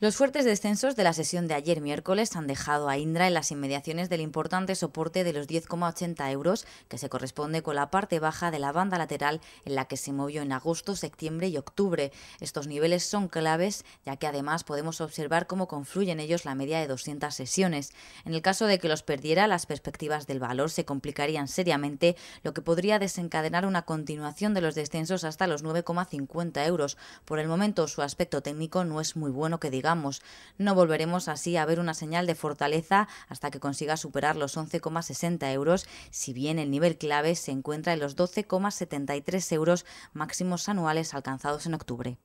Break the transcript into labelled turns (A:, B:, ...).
A: Los fuertes descensos de la sesión de ayer miércoles han dejado a Indra en las inmediaciones del importante soporte de los 10,80 euros, que se corresponde con la parte baja de la banda lateral en la que se movió en agosto, septiembre y octubre. Estos niveles son claves, ya que además podemos observar cómo confluyen ellos la media de 200 sesiones. En el caso de que los perdiera, las perspectivas del valor se complicarían seriamente, lo que podría desencadenar una continuación de los descensos hasta los 9,50 euros. Por el momento, su aspecto técnico no es muy bueno que diga no volveremos así a ver una señal de fortaleza hasta que consiga superar los 11,60 euros, si bien el nivel clave se encuentra en los 12,73 euros máximos anuales alcanzados en octubre.